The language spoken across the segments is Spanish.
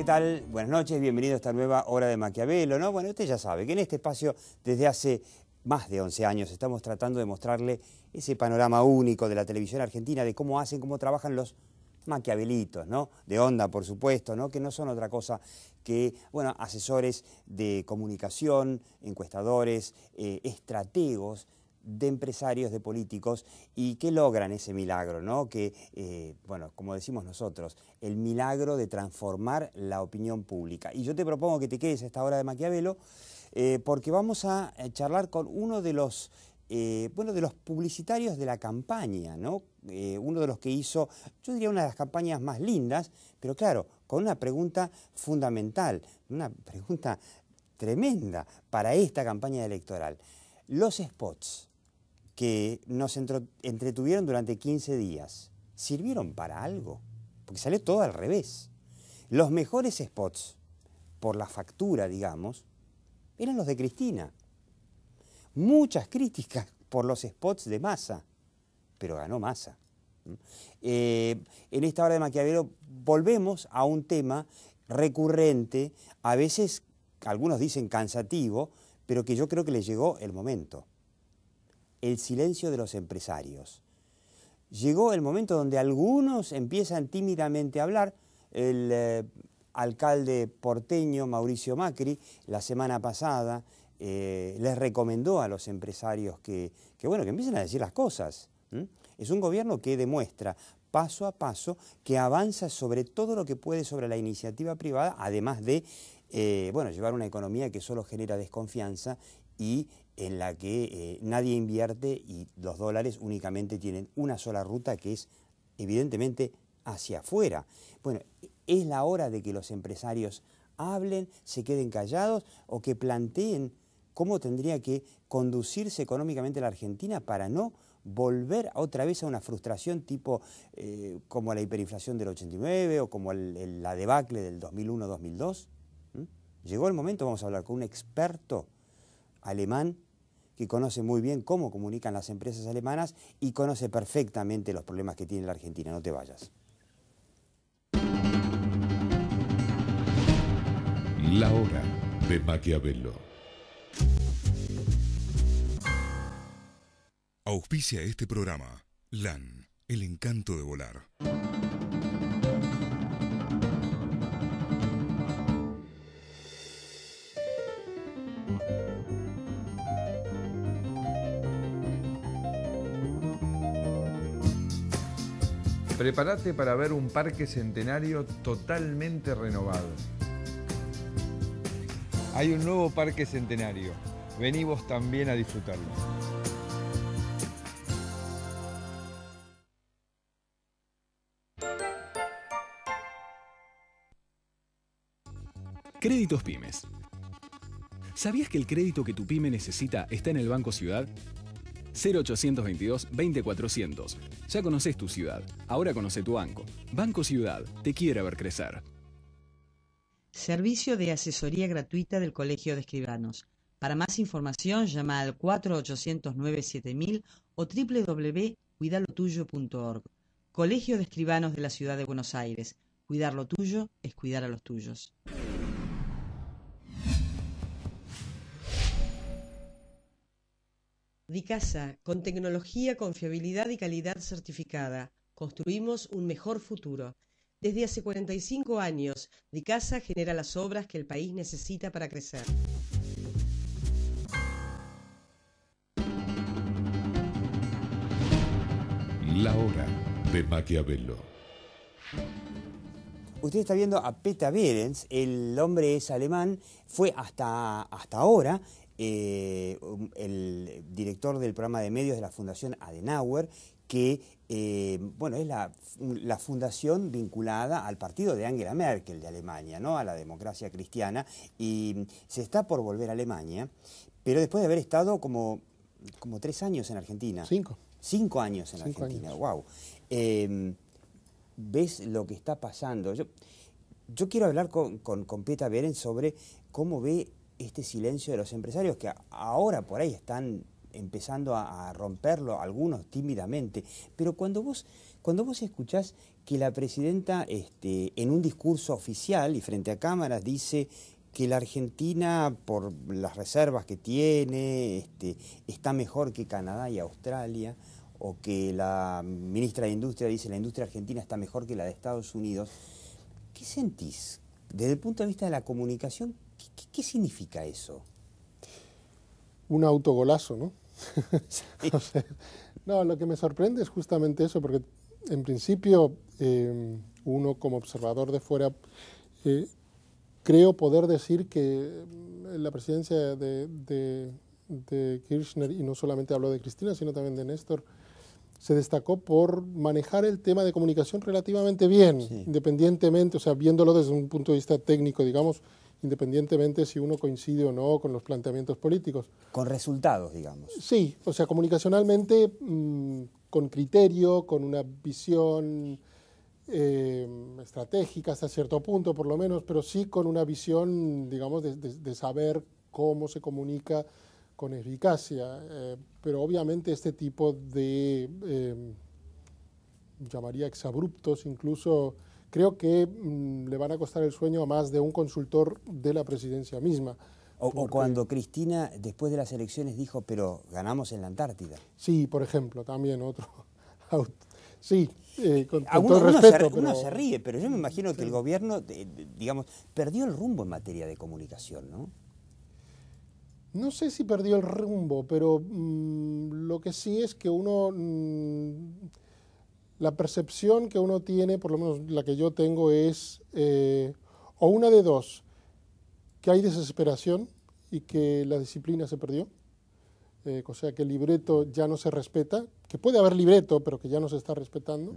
¿qué tal? Buenas noches, bienvenido a esta nueva hora de Maquiavelo, ¿no? Bueno, usted ya sabe que en este espacio desde hace más de 11 años estamos tratando de mostrarle ese panorama único de la televisión argentina, de cómo hacen, cómo trabajan los maquiavelitos, ¿no? De onda, por supuesto, ¿no? Que no son otra cosa que, bueno, asesores de comunicación, encuestadores, eh, estrategos, de empresarios, de políticos, y que logran ese milagro, ¿no? Que, eh, bueno, como decimos nosotros, el milagro de transformar la opinión pública. Y yo te propongo que te quedes a esta hora de Maquiavelo, eh, porque vamos a eh, charlar con uno de los, bueno, de los publicitarios de la campaña, ¿no? uno de los que hizo, yo diría, una de las campañas más lindas, pero claro, con una pregunta fundamental, una pregunta tremenda para esta campaña electoral. Los spots que nos entretuvieron durante 15 días, sirvieron para algo, porque salió todo al revés. Los mejores spots, por la factura, digamos, eran los de Cristina. Muchas críticas por los spots de masa, pero ganó masa. Eh, en esta hora de Maquiavelo volvemos a un tema recurrente, a veces algunos dicen cansativo, pero que yo creo que le llegó el momento el silencio de los empresarios. Llegó el momento donde algunos empiezan tímidamente a hablar. El eh, alcalde porteño Mauricio Macri la semana pasada eh, les recomendó a los empresarios que, bueno, que empiecen a decir las cosas. Es un gobierno que demuestra paso a paso que avanza sobre todo lo que puede sobre la iniciativa privada, además de eh, bueno, llevar una economía que solo genera desconfianza y en la que eh, nadie invierte y los dólares únicamente tienen una sola ruta que es evidentemente hacia afuera. Bueno, es la hora de que los empresarios hablen, se queden callados o que planteen cómo tendría que conducirse económicamente la Argentina para no volver otra vez a una frustración tipo eh, como la hiperinflación del 89 o como la debacle del 2001-2002. ¿Mm? Llegó el momento, vamos a hablar con un experto alemán que conoce muy bien cómo comunican las empresas alemanas y conoce perfectamente los problemas que tiene la Argentina. No te vayas. La hora de Maquiavelo. Auspicia este programa. LAN, el encanto de volar. Prepárate para ver un parque centenario totalmente renovado. Hay un nuevo parque centenario. Venimos también a disfrutarlo. Créditos pymes. ¿Sabías que el crédito que tu pyme necesita está en el Banco Ciudad? 0822 2400 Ya conoces tu ciudad, ahora conoce tu banco. Banco Ciudad, te quiere ver crecer. Servicio de asesoría gratuita del Colegio de Escribanos. Para más información, llama al 4809-7000 o www.cuidalotuyo.org. Colegio de Escribanos de la Ciudad de Buenos Aires. Cuidar lo tuyo es cuidar a los tuyos. Dicasa, con tecnología, confiabilidad y calidad certificada. Construimos un mejor futuro. Desde hace 45 años, Dicasa genera las obras que el país necesita para crecer. La hora de Maquiavelo. Usted está viendo a Peter Behrens, el hombre es alemán, fue hasta, hasta ahora eh, um, el director del programa de medios de la Fundación Adenauer, que eh, bueno, es la, fundación vinculada al partido de Angela Merkel de Alemania, ¿no? a la democracia cristiana, y mm, se está por volver a Alemania, pero después de haber estado como, como tres años en Argentina. Cinco. Cinco años en Argentina, wow. Em, ¿Ves lo que está pasando? Yo, yo quiero hablar con, con, con Beren sobre cómo ve este silencio de los empresarios que ahora por ahí están empezando a, romperlo algunos tímidamente, pero cuando vos cuando vos escuchás que la presidenta este, en un discurso oficial y frente a cámaras dice que la Argentina por las reservas que tiene este, está mejor que Canadá y Australia o que la ministra de Industria dice la industria argentina está mejor que la de Estados Unidos, ¿qué sentís? Desde el punto de vista de la comunicación, ¿Qué, significa eso? Un autogolazo, ¿no? no, lo que me sorprende es justamente eso, porque en principio em, uno como observador de fuera eh, creo poder decir que em, la presidencia de, Kirchner, y no solamente hablo de Cristina, sino también de Néstor, se destacó por manejar el tema de comunicación relativamente bien, independientemente, o sea, viéndolo desde un punto de vista técnico, digamos, independientemente si uno coincide o no con los planteamientos políticos. Con resultados, digamos. Sí, o sea, comunicacionalmente, mm, con criterio, con una visión eh, estratégica hasta cierto punto, por lo menos, pero sí con una visión, digamos, de, saber cómo se comunica con eficacia. Eh, pero obviamente este tipo de, eh, llamaría exabruptos, incluso creo que mm, le van a costar el sueño a más de un consultor de la presidencia misma. O, cuando Cristina, después de las elecciones, dijo, pero ganamos en la Antártida. Sí, por ejemplo, también otro. sí, eh, con, todo respeto. Uno se ríe, pero yo me imagino que el gobierno, digamos, perdió el rumbo en materia de comunicación, ¿no? No sé si perdió el rumbo, pero mm, lo que sí es que uno... Mm, la percepción que uno tiene, por lo menos la que yo tengo, es eh, o una de dos, que hay desesperación y que la disciplina se perdió, eh, o sea que el libreto ya no se respeta, que puede haber libreto, pero que ya no se está respetando,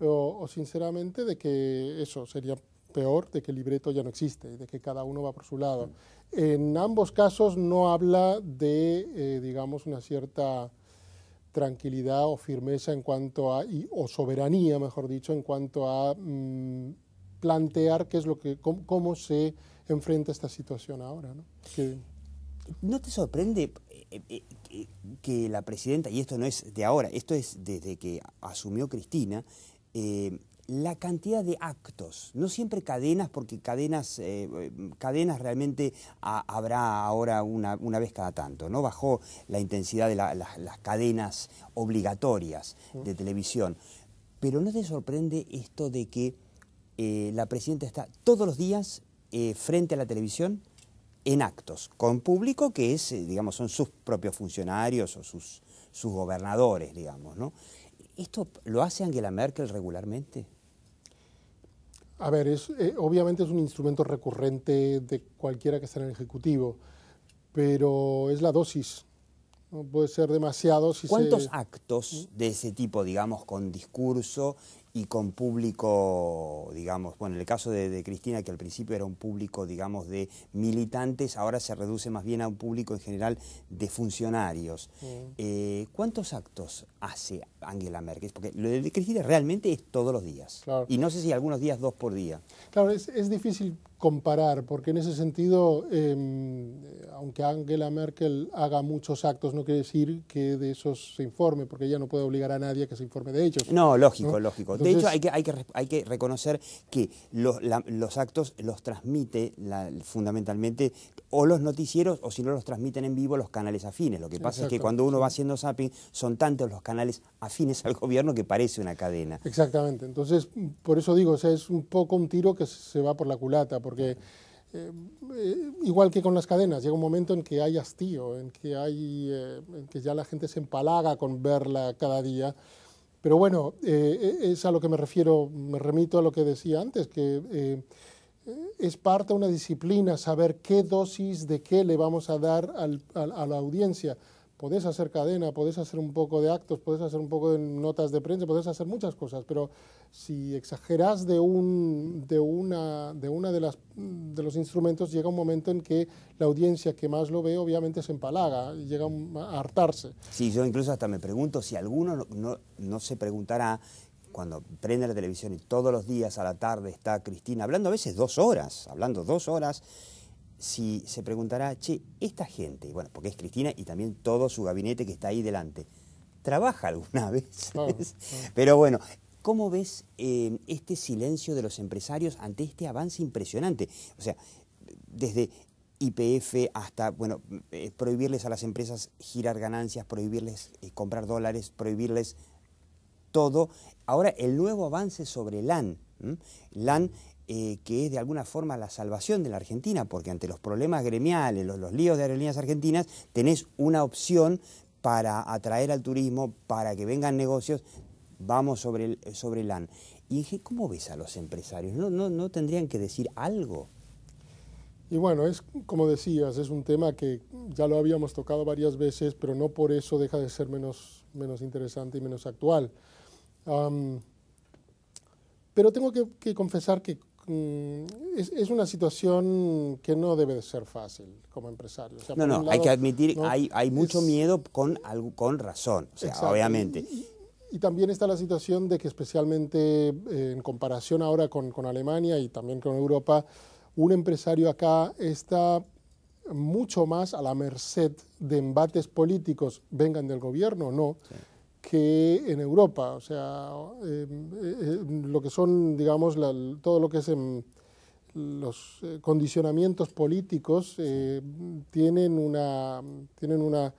o, sinceramente de que eso sería peor, de que el libreto ya no existe de que cada uno va por su lado. En ambos casos no habla de, eh, digamos, una cierta tranquilidad o firmeza en cuanto a, o soberanía, mejor dicho, en cuanto a mm, plantear qué es lo que, cómo, se enfrenta esta situación ahora. ¿no? ¿No te sorprende eh, eh, que la presidenta, y esto no es de ahora, esto es desde que asumió Cristina, eh, la cantidad de actos, no siempre cadenas, porque cadenas, eh, cadenas realmente habrá ahora una, vez cada tanto, ¿no? Bajó la intensidad de las cadenas obligatorias de televisión. Pero ¿no te sorprende esto de que eh, la presidenta está todos los días eh, frente a la televisión? en actos con público que es, digamos, son sus propios funcionarios o sus, sus gobernadores, digamos, ¿no? ¿Esto lo hace Angela Merkel regularmente? A ver, es, eh, obviamente es un instrumento recurrente de cualquiera que esté en el Ejecutivo, pero es la dosis. No puede ser demasiado si ¿Cuántos actos de ese tipo, digamos, con discurso y con público, digamos, bueno, en el caso de, Cristina, que al principio era un público, digamos, de militantes, ahora se reduce más bien a un público en general de funcionarios. Eh, ¿Cuántos actos hace Angela Merkel? Porque lo de Cristina realmente es todos los días. Y no sé si algunos días, dos por día. Claro, es, es difícil comparar, porque en ese sentido, em, aunque Angela Merkel haga muchos actos, no quiere decir que de esos se informe, porque ella no puede obligar a nadie a que se informe de ellos. No, lógico, lógico. de hecho, hay que, hay que, reconocer que los, actos los transmite fundamentalmente o los noticieros, o si no los transmiten en vivo, los canales afines. Lo que pasa es que cuando uno va haciendo zapping, son tantos los canales afines al gobierno que parece una cadena. Exactamente. Entonces, por eso digo, sea, es un poco un tiro que se va por la culata porque eh, igual que con las cadenas, llega un momento en que hay hastío, en que, hay, eh, que ya la gente se empalaga con verla cada día. Pero bueno, eh, e, es a lo que me refiero, me remito a lo que decía antes, que es parte de una disciplina saber qué dosis de qué le vamos a dar a la audiencia podés hacer cadena, podés hacer un poco de actos, podés hacer un poco de notas de prensa, podés hacer muchas cosas, pero si exageras de, un, de una, de, una de, las, de los instrumentos, llega un momento en que la audiencia que más lo ve obviamente se empalaga llega a hartarse. Sí, yo incluso hasta me pregunto si alguno no, no, no se preguntará cuando prende la televisión y todos los días a la tarde está Cristina hablando a veces dos horas, hablando dos horas si se preguntará, che, esta gente, bueno, porque es Cristina y también todo su gabinete que está ahí delante, ¿trabaja alguna vez? Pero bueno, ¿cómo ves eh, este silencio de los empresarios ante este avance impresionante? O sea, desde IPF hasta, bueno, eh, prohibirles a las empresas girar ganancias, prohibirles eh, comprar dólares, prohibirles todo. Ahora, el nuevo avance sobre LAN. LAN eh, que es de alguna forma la salvación de la Argentina, porque ante los problemas gremiales, los, los líos de aerolíneas argentinas, tenés una opción para atraer al turismo, para que vengan negocios, vamos sobre el, sobre AN. Y dije, ¿cómo ves a los empresarios? ¿No, no, no tendrían que decir algo? Y bueno, es como decías, es un tema que ya lo habíamos tocado varias veces, pero no por eso deja de ser menos, menos interesante y menos actual. pero tengo que confesar que Mm, es, es, una situación que no debe de ser fácil como empresario. no, no, hay que admitir, hay, mucho miedo con, con razón, obviamente. Y, también está la situación de que especialmente eh, en comparación ahora con, Alemania y también con Europa, un empresario acá está mucho más a la merced de embates políticos, vengan del gobierno o no que en Europa, o sea, em, eh, eh, lo que son, digamos, todo lo que es em, los eh, condicionamientos políticos tienen, una, tienen una,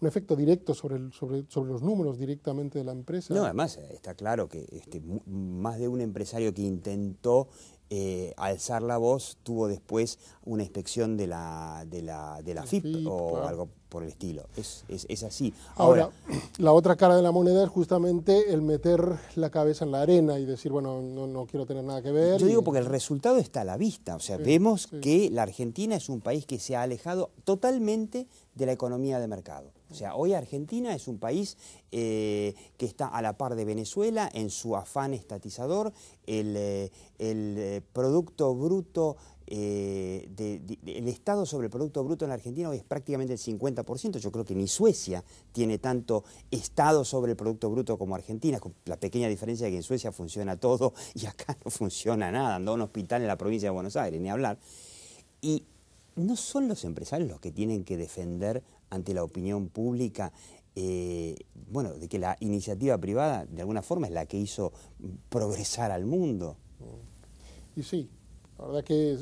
un efecto directo sobre, sobre, sobre, los números directamente de la empresa. No, además está claro que este, más de un empresario que intentó eh, alzar la voz tuvo después una inspección de la, de la, de la FIP, o algo por el estilo. Es, es, es así. Ahora, la otra cara de la moneda es justamente el meter la cabeza en la arena y decir, bueno, no, no quiero tener nada que ver. Yo digo porque el resultado está a la vista. O sea, vemos que la Argentina es un país que se ha alejado totalmente de la economía de mercado. O sea, hoy Argentina es un país eh, que está a la par de Venezuela en su afán estatizador. El, eh, eh, Producto Bruto, el Estado sobre el Producto Bruto en Argentina hoy es prácticamente el 50%. Yo creo que ni Suecia tiene tanto Estado sobre el Producto Bruto como Argentina, la pequeña diferencia de que en Suecia funciona todo y acá no funciona nada. andó un hospital en la provincia de Buenos Aires, ni hablar. Y no son los empresarios los que tienen que defender ante la opinión pública, eh, bueno, de que la iniciativa privada de alguna forma es la que hizo progresar al mundo. Y sí, la verdad que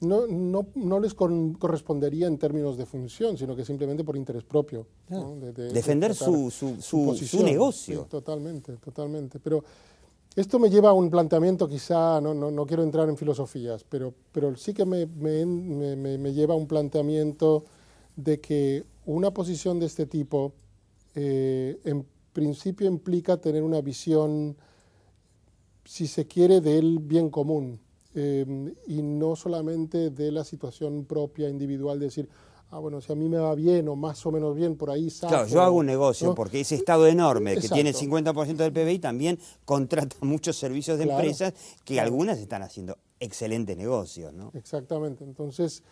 no, les correspondería en términos de función, sino que simplemente por interés propio. defender su, su, negocio. totalmente, totalmente. Pero esto me lleva a un planteamiento quizá, no, quiero entrar en filosofías, pero, pero sí que me, me lleva a un planteamiento de que una posición de este tipo eh, en principio implica tener una visión, si se quiere, del bien común eh, y no solamente de la situación propia, individual, decir, ah, bueno, si a mí me va bien o más o menos bien, por ahí salgo. Claro, yo hago un negocio, porque ese Estado enorme que tiene el 50% del PBI también contrata muchos servicios de empresas que algunas están haciendo excelente negocio. ¿no? Exactamente, entonces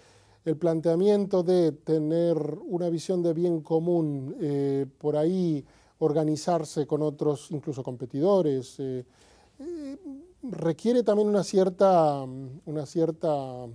el planteamiento de tener una visión de bien común, eh, por ahí organizarse con otros, incluso competidores, eh, eh, requiere también una cierta, una cierta,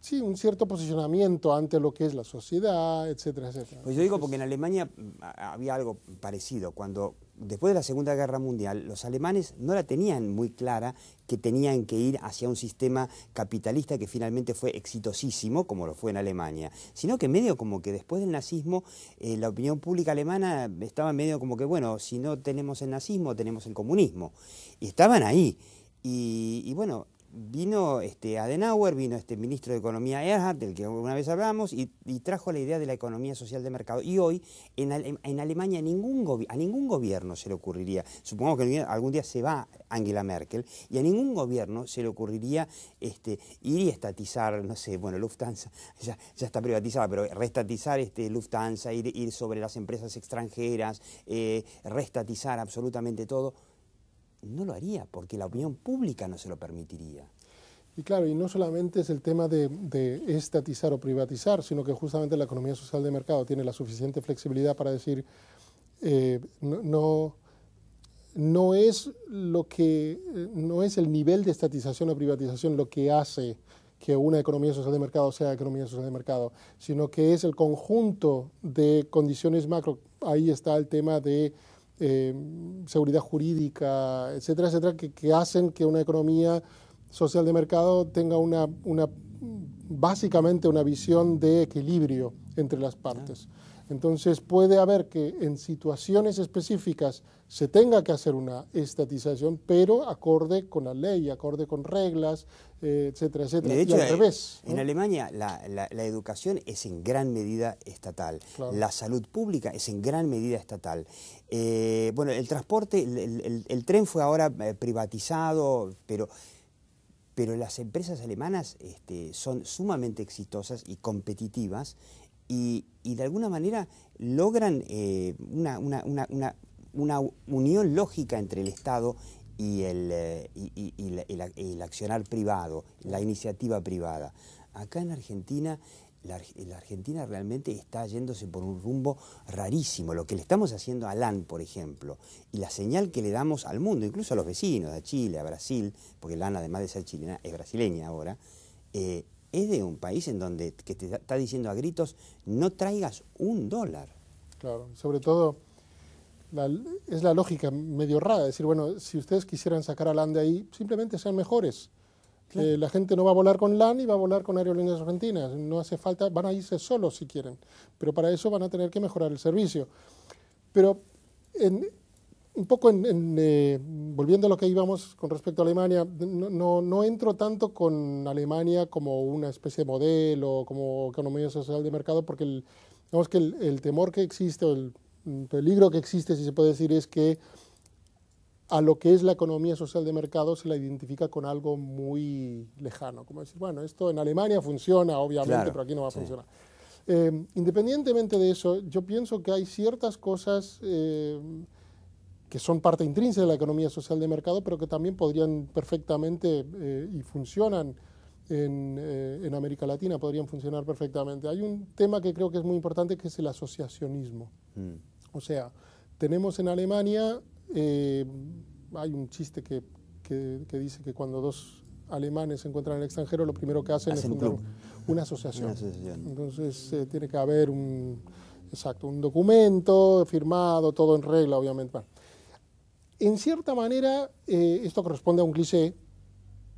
sí, un cierto posicionamiento ante lo que es la sociedad, etcétera, etcétera. Pues yo digo porque en Alemania mm, había algo parecido, cuando después de la Segunda Guerra Mundial, los alemanes no la tenían muy clara que tenían que ir hacia un sistema capitalista que finalmente fue exitosísimo, como lo fue en Alemania, sino que medio como que después del nazismo eh, la opinión pública alemana estaba medio como que, bueno, si no tenemos el nazismo, tenemos el comunismo. Y estaban ahí. y bueno, vino este Adenauer, vino este ministro de Economía Erhard, del que una vez hablamos, y, trajo la idea de la economía social de mercado. Y hoy en, Alemania a ningún gobierno se le ocurriría, supongo que algún día se va Angela Merkel, y a ningún gobierno se le ocurriría este, ir y estatizar, no sé, bueno, Lufthansa ya, está privatizada, pero restatizar este, Lufthansa, ir, sobre las empresas extranjeras, eh, restatizar absolutamente todo no lo haría porque la opinión pública no se lo permitiría. Y claro, y no solamente es el tema de, estatizar o privatizar, sino que justamente la economía social de mercado tiene la suficiente flexibilidad para decir, eh, no, es lo que, eh, no es el nivel de estatización o privatización lo que hace que una economía social de mercado sea economía social de mercado, sino que es el conjunto de condiciones macro. Ahí está el tema de eh, seguridad jurídica, etcétera, etcétera, que, hacen que una economía social de mercado tenga una, básicamente una visión de equilibrio entre las partes. Entonces puede haber que en situaciones específicas se tenga que hacer una estatización, pero acorde con la ley, acorde con reglas, etcétera, eh, etcétera. De hecho, y al eh, revés. En Alemania la, educación es en gran medida estatal, la salud pública es en gran medida estatal. Eh, bueno, el transporte, el, tren fue ahora privatizado, pero pero las empresas alemanas este, son sumamente exitosas y competitivas y, de alguna manera logran eh, una, unión lógica entre el Estado y el, eh, el, accionar privado, la iniciativa privada. Acá en Argentina... La, Argentina realmente está yéndose por un rumbo rarísimo. Lo que le estamos haciendo a LAN, por ejemplo, y la señal que le damos al mundo, incluso a los vecinos, a Chile, a Brasil, porque LAN, además de ser chilena, es brasileña ahora, eh, es de un país en donde que te está diciendo a gritos no traigas un dólar. Claro, sobre todo es la lógica medio rara, decir, bueno, si ustedes quisieran sacar a LAN de ahí, simplemente sean mejores. Eh, la gente no va a volar con LAN y va a volar con aerolíneas argentinas, no hace falta, van a irse solos si quieren, pero para eso van a tener que mejorar el servicio. Pero en, un poco eh, volviendo a lo que íbamos con respecto a Alemania, no, entro tanto con Alemania como una especie de modelo, como economía social de mercado, porque el, que el, temor que existe o el mm, peligro que existe, si se puede decir, es que a lo que es la economía social de mercado se la identifica con algo muy lejano, como decir, bueno, esto en Alemania funciona, obviamente, pero aquí no va a funcionar. Eh, independientemente de eso, yo pienso que hay ciertas cosas eh, que son parte intrínseca de la economía social de mercado, pero que también podrían perfectamente eh, y funcionan eh, en, América Latina, podrían funcionar perfectamente. Hay un tema que creo que es muy importante, que es el asociacionismo. Mm. O sea, tenemos en Alemania, eh, hay un chiste que, que, dice que cuando dos alemanes se encuentran en el extranjero, lo primero que hacen, es fundar una asociación. Entonces tiene que haber un, exacto, un documento firmado, todo en regla, obviamente. En cierta manera, eh, esto corresponde a un cliché,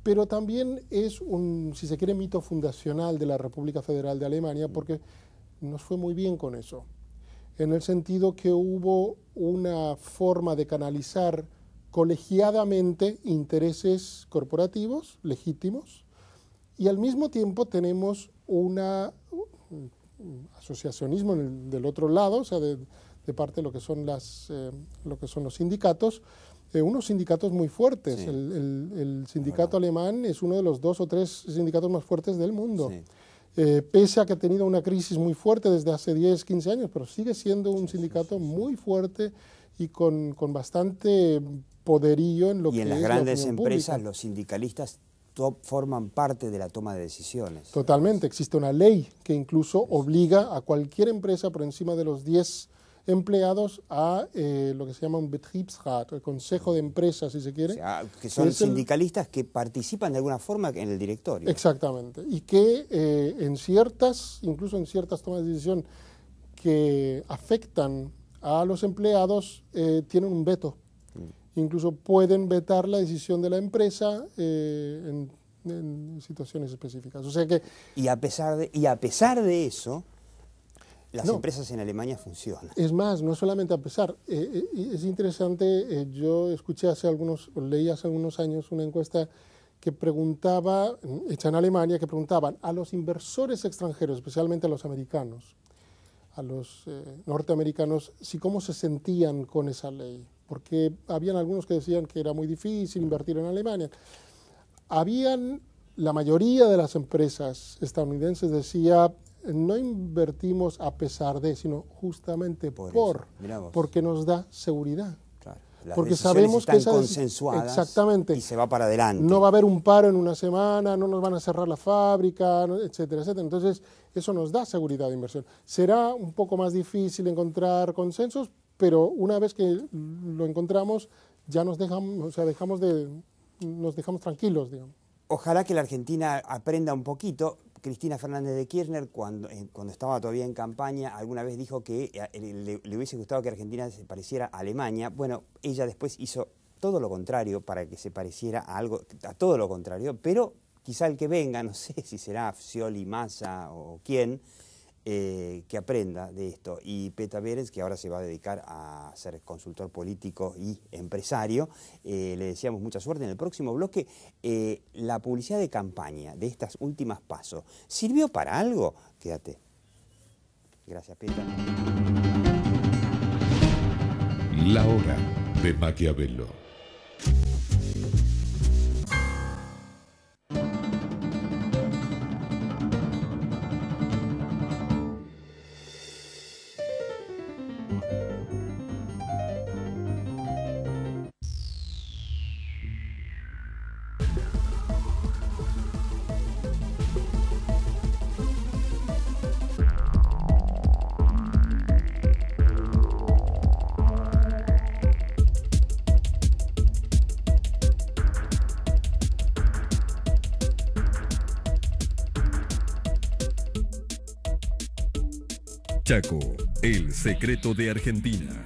pero también es un, si se quiere, mito fundacional de la República Federal de Alemania, mm. porque nos fue muy bien con eso, en el sentido que hubo una forma de canalizar colegiadamente intereses corporativos legítimos y al mismo tiempo tenemos una, un asociacionismo del otro lado, o sea, de, de parte de lo que son, las, eh, lo que son los sindicatos, eh, unos sindicatos muy fuertes. El, el, sindicato alemán es uno de los dos o tres sindicatos más fuertes del mundo. Eh, pese a que ha tenido una crisis muy fuerte desde hace 10, 15 años, pero sigue siendo un sindicato muy fuerte y con, con, bastante poderío en lo que... Y en las grandes empresas los sindicalistas forman parte de la toma de decisiones. Totalmente, existe una ley que incluso obliga a cualquier empresa por encima de los 10 empleados a eh, lo que se llama un Betriebsrat, el Consejo de Empresas, si se quiere. O sea, que son sindicalistas que participan de alguna forma en el directorio. Exactamente. Y que eh, en ciertas, incluso en ciertas tomas de decisión que afectan a los empleados, eh, tienen un veto. Mm. Incluso pueden vetar la decisión de la empresa en, en situaciones específicas. O sea que... Y a pesar de, y a pesar de eso las empresas en Alemania funcionan. Es más, no solamente a pesar. Eh, eh, es interesante, eh, yo escuché hace algunos, leí hace algunos años una encuesta que preguntaba, hecha en Alemania, que preguntaban a los inversores extranjeros, especialmente a los americanos, a los norteamericanos, si cómo se sentían con esa ley. Porque habían algunos que decían que era muy difícil invertir en Alemania. Habían la mayoría de las empresas estadounidenses decía no invertimos a pesar de, sino justamente por, porque nos da seguridad. porque sabemos que esa consensuadas exactamente y se va para adelante. No va a haber un paro en una semana, no nos van a cerrar la fábrica, etcétera, etcétera. Entonces, eso nos da seguridad de inversión. Será un poco más difícil encontrar consensos, pero una vez que lo encontramos, ya nos dejamos, sea, dejamos de nos dejamos tranquilos, digamos. Ojalá que la Argentina aprenda un poquito, Cristina Fernández de Kirchner, cuando, cuando estaba todavía en campaña, alguna vez dijo que eh, le, hubiese gustado que Argentina se pareciera a Alemania. Bueno, ella después hizo todo lo contrario para que se pareciera a algo, a todo lo contrario, pero quizá el que venga, no sé si será Scioli, Massa o quién, eh, que aprenda de esto. Y Peta Berens que ahora se va a dedicar a ser consultor político y empresario, eh, le deseamos mucha suerte. En el próximo bloque, eh, la publicidad de campaña de estas últimas pasos, ¿sirvió para algo? Quédate. Gracias, Peta. La hora de Maquiavelo. Chaco, el secreto de Argentina.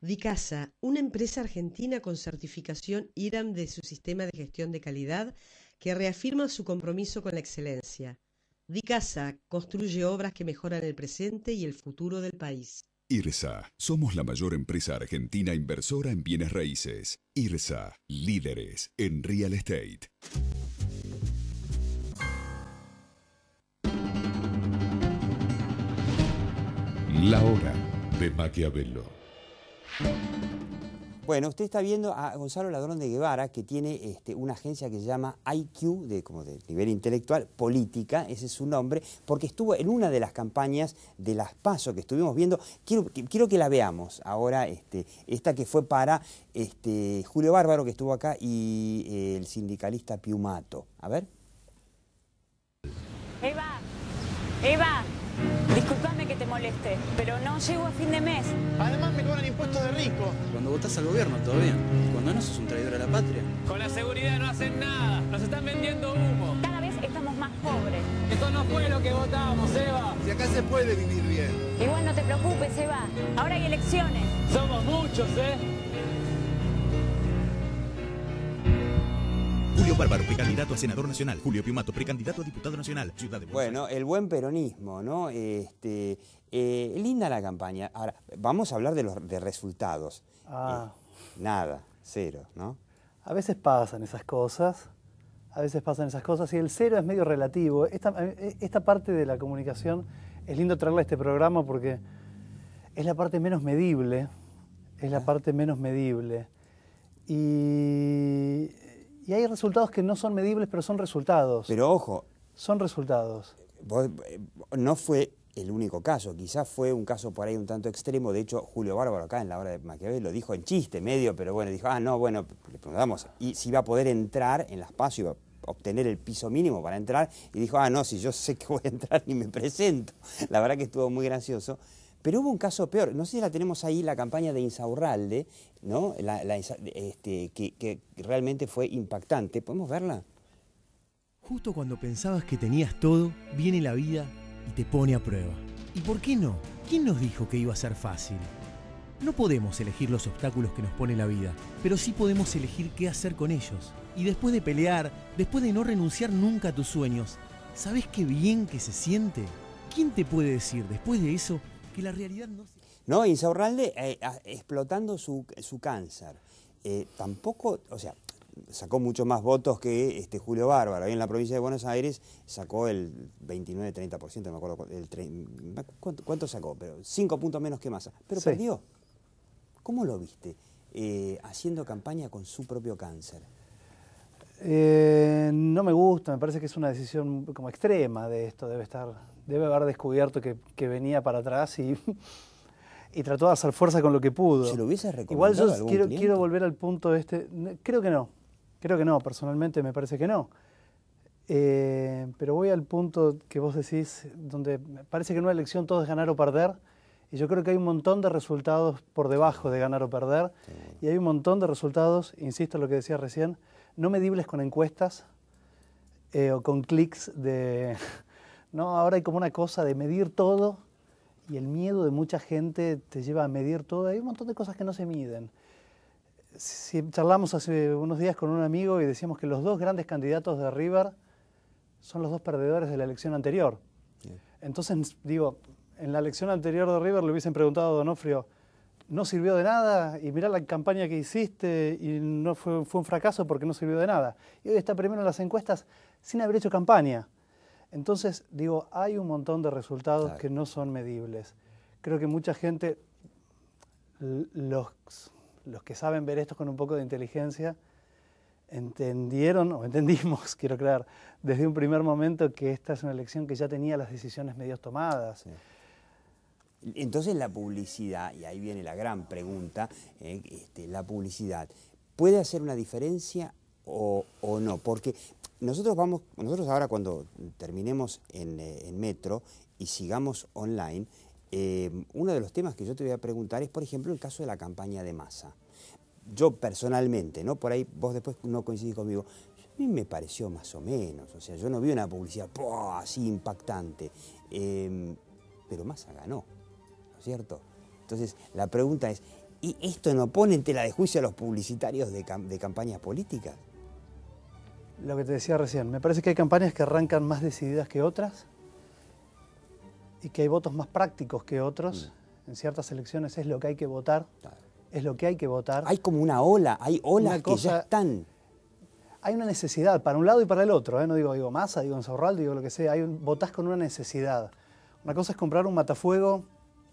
Dicasa, una empresa argentina con certificación IRAM de su sistema de gestión de calidad que reafirma su compromiso con la excelencia. Dicasa construye obras que mejoran el presente y el futuro del país. IRSA, somos la mayor empresa argentina inversora en bienes raíces. IRSA, líderes en real estate. La hora de Maquiavelo. Bueno, usted está viendo a Gonzalo Ladrón de Guevara, que tiene este, una agencia que se llama IQ, de, como de nivel intelectual, política, ese es su nombre, porque estuvo en una de las campañas de las PASO que estuvimos viendo. Quiero, quiero que la veamos ahora, este, esta que fue para este, Julio Bárbaro, que estuvo acá, y eh, el sindicalista Piumato. A ver. Eva, Eva, que te moleste, pero no llego a fin de mes. Además me cobran impuestos de rico. Cuando votas al gobierno, todo bien. Cuando no, sos un traidor a la patria. Con la seguridad no hacen nada. Nos están vendiendo humo. Cada vez estamos más pobres. Esto no fue lo que votamos, Eva. Si acá se puede vivir bien. Igual no te preocupes, Eva. Ahora hay elecciones. Somos muchos, ¿eh? Barbaro, Bárbaro, precandidato a senador nacional. Julio Piumato, precandidato a diputado nacional. Ciudad de Buenos Bueno, el buen peronismo, ¿no? Este, eh, linda la campaña. Ahora, vamos a hablar de los de resultados. Ah. Eh, nada, cero, ¿no? A veces pasan esas cosas. A veces pasan esas cosas y el cero es medio relativo. Esta, eh, esta parte de la comunicación es lindo traerla a este programa porque es la parte menos medible. Es la ah. parte menos medible. Y y hay resultados que no son medibles, pero son resultados. Pero ojo. Son resultados. Eh, no fue el único caso, quizás fue un caso por ahí un tanto extremo, de hecho Julio Bárbaro acá en la hora de Maquiavel lo dijo en chiste medio, pero bueno, dijo, ah, no, bueno, le preguntamos, ¿y si va a poder entrar en el espacio, a obtener el piso mínimo para entrar? Y dijo, ah, no, si yo sé que voy a entrar ni me presento. La verdad que estuvo muy gracioso. Pero hubo un caso peor, no sé si la tenemos ahí, la campaña de Insaurralde, ¿no? Este, que, que realmente fue impactante. ¿Podemos verla? Justo cuando pensabas que tenías todo, viene la vida y te pone a prueba. ¿Y por qué no? ¿Quién nos dijo que iba a ser fácil? No podemos elegir los obstáculos que nos pone la vida, pero sí podemos elegir qué hacer con ellos. Y después de pelear, después de no renunciar nunca a tus sueños, ¿sabes qué bien que se siente? ¿Quién te puede decir después de eso que la realidad no No, Insaurralde eh, explotando su, cáncer. Eh, tampoco, o sea, sacó mucho más votos que este, Julio Bárbara. Ahí en la provincia de Buenos Aires sacó el 29-30%, me acuerdo ¿cuánto, sacó, pero cinco puntos menos que Massa. Pero perdió. ¿Cómo lo viste eh, haciendo campaña con su propio cáncer? no me gusta, me parece que es una decisión como extrema de esto, debe estar debe haber descubierto que, venía para atrás y, trató de hacer fuerza con lo que pudo. ¿Si lo hubiese recomendado Igual yo quiero, quiero volver al punto este. Creo que no. Creo que no, personalmente me parece que no. Eh, pero voy al punto que vos decís, donde parece que en una elección todo es ganar o perder. Y yo creo que hay un montón de resultados por debajo de ganar o perder. Y hay un montón de resultados, insisto en lo que decía recién, no medibles con encuestas eh, o con clics de, ¿no? Ahora hay como una cosa de medir todo y el miedo de mucha gente te lleva a medir todo. Hay un montón de cosas que no se miden. Si charlamos hace unos días con un amigo y decíamos que los dos grandes candidatos de River son los dos perdedores de la elección anterior. Entonces, digo, en la elección anterior de River le hubiesen preguntado a Donofrio, no sirvió de nada y mirá la campaña que hiciste y no fue, fue un fracaso porque no sirvió de nada. Y hoy está primero en las encuestas sin haber hecho campaña. Entonces, digo, hay un montón de resultados que no son medibles. Creo que mucha gente, los, los que saben ver esto con un poco de inteligencia, entendieron o entendimos, quiero creer, desde un primer momento que esta es una elección que ya tenía las decisiones medios tomadas. Entonces la publicidad, y ahí viene la gran pregunta, eh, este, la publicidad, ¿puede hacer una diferencia o, o no? Porque nosotros vamos, nosotros ahora cuando terminemos en, eh, Metro y sigamos online, eh, uno de los temas que yo te voy a preguntar es, por ejemplo, el caso de la campaña de masa. Yo personalmente, ¿no? Por ahí vos después no coincidís conmigo. A mí me pareció más o menos, o sea, yo no vi una publicidad así impactante, em, pero Massa ganó, ¿no es cierto? Entonces, la pregunta es, ¿y esto no pone en tela de juicio a los publicitarios de, de campañas políticas? lo que te decía recién, me parece que hay campañas que arrancan más decididas que otras y que hay votos más prácticos que otros. Mm. En ciertas elecciones es lo que hay que votar, es lo que hay que votar. Hay como una ola, hay olas que ya están. Hay una necesidad para un lado y para el otro, ¿eh? no digo, digo masa, digo enzorral, digo lo que sea, hay un, votás con una necesidad. Una cosa es comprar un matafuego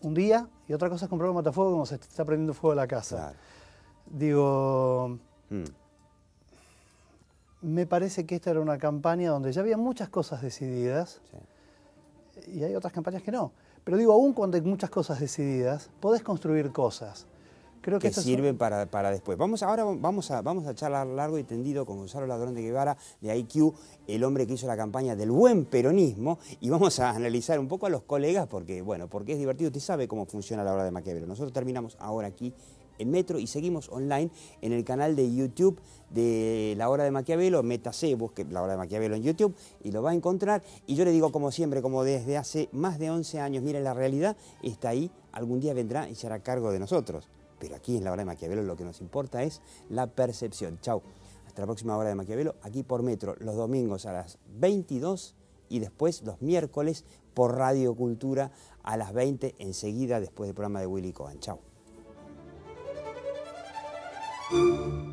un día y otra cosa es comprar un matafuego cuando se está prendiendo fuego la casa. Digo, mm me parece que esta era una campaña donde ya había muchas cosas decididas y hay otras campañas que no. Pero digo, aún cuando hay muchas cosas decididas, podés construir cosas. Creo que, que sirve para, después. Vamos ahora vamos a, vamos a charlar largo y tendido con Gonzalo Ladrón de Guevara de IQ, el hombre que hizo la campaña del buen peronismo, y vamos a analizar un poco a los colegas porque, bueno, porque es divertido, usted sabe cómo funciona la obra de Maquiavelo. Nosotros terminamos ahora aquí en Metro y seguimos online en el canal de YouTube de La Hora de Maquiavelo, métase, busque La Hora de Maquiavelo en YouTube y lo va a encontrar. Y yo le digo como siempre, como desde hace más de 11 años, mire, la realidad está ahí, algún día vendrá y se hará cargo de nosotros. Pero aquí en La Hora de Maquiavelo lo que nos importa es la percepción. Chau. Hasta la próxima Hora de Maquiavelo, aquí por Metro, los domingos a las 22 y después los miércoles por Radio Cultura a las 20, enseguida después del programa de Willy Cohen. Chau. Thank you.